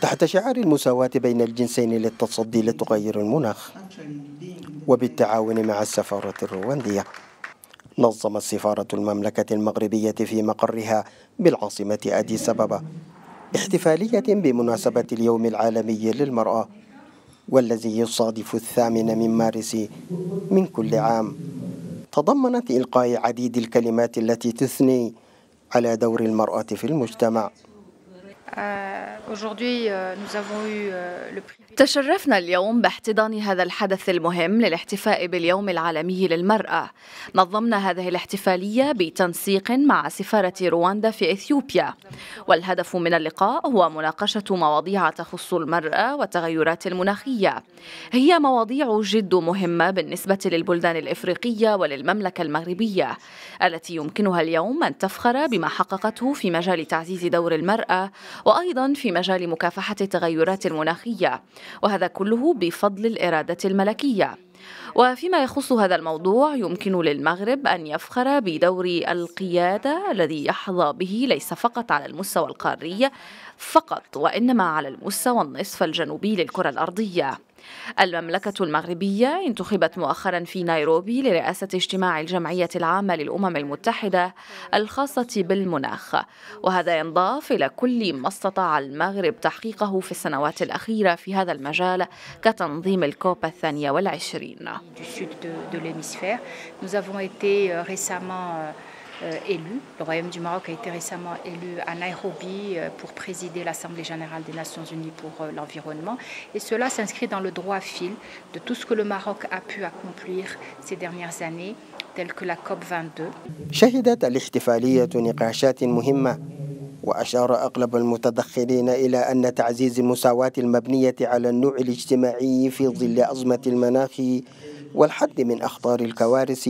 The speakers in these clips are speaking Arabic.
تحت شعار المساواة بين الجنسين للتصدي لتغير المناخ وبالتعاون مع السفارة الرواندية نظمت سفارة المملكة المغربية في مقرها بالعاصمة أدي سببا احتفالية بمناسبة اليوم العالمي للمرأة والذي يصادف الثامن من مارس من كل عام تضمنت إلقاء عديد الكلمات التي تثني على دور المرأة في المجتمع Euh, euh, euh, تشرفنا اليوم باحتضان هذا الحدث المهم للاحتفاء باليوم العالمي للمرأة نظمنا هذه الاحتفالية بتنسيق مع سفارة رواندا في إثيوبيا والهدف من اللقاء هو مناقشة مواضيع تخص المرأة والتغيرات المناخية هي مواضيع جد مهمة بالنسبة للبلدان الإفريقية وللمملكة المغربية التي يمكنها اليوم أن تفخر بما حققته في مجال تعزيز دور المرأة وأيضا في مجال مكافحة التغيرات المناخية وهذا كله بفضل الإرادة الملكية وفيما يخص هذا الموضوع يمكن للمغرب أن يفخر بدور القيادة الذي يحظى به ليس فقط على المستوى القاري فقط وإنما على المستوى النصف الجنوبي للكرة الأرضية المملكة المغربية انتخبت مؤخرا في نيروبي لرئاسة اجتماع الجمعية العامة للأمم المتحدة الخاصة بالمناخ وهذا ينضاف إلى كل ما استطاع المغرب تحقيقه في السنوات الأخيرة في هذا المجال كتنظيم الكوبا الثانية والعشرين Euh, élu. Le Royaume du Maroc a été récemment élu à Nairobi euh, pour présider l'Assemblée générale des Nations unies pour euh, l'environnement. Et cela s'inscrit dans le droit fil de tout ce que le Maroc a pu accomplir ces dernières années, telles que la COP 22. المتدخلين تعزيز على النوع الاجتماعي في ظل والحد من الكوارث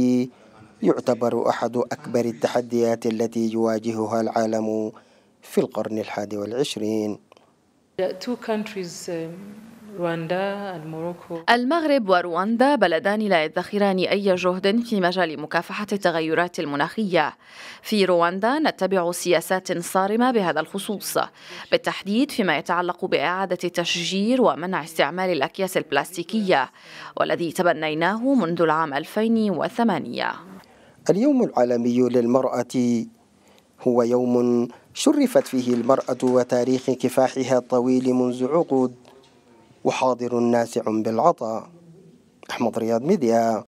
يعتبر أحد أكبر التحديات التي يواجهها العالم في القرن الحادي والعشرين um, المغرب ورواندا بلدان لا يدخران أي جهد في مجال مكافحة التغيرات المناخية. في رواندا نتبع سياسات صارمة بهذا الخصوص، بالتحديد فيما يتعلق بإعادة التشجير ومنع استعمال الأكياس البلاستيكية، والذي تبنيناه منذ العام 2008. اليوم العالمي للمرأة هو يوم شرفت فيه المرأة وتاريخ كفاحها الطويل منذ عقود وحاضر ناسع بالعطاء أحمد رياض ميديا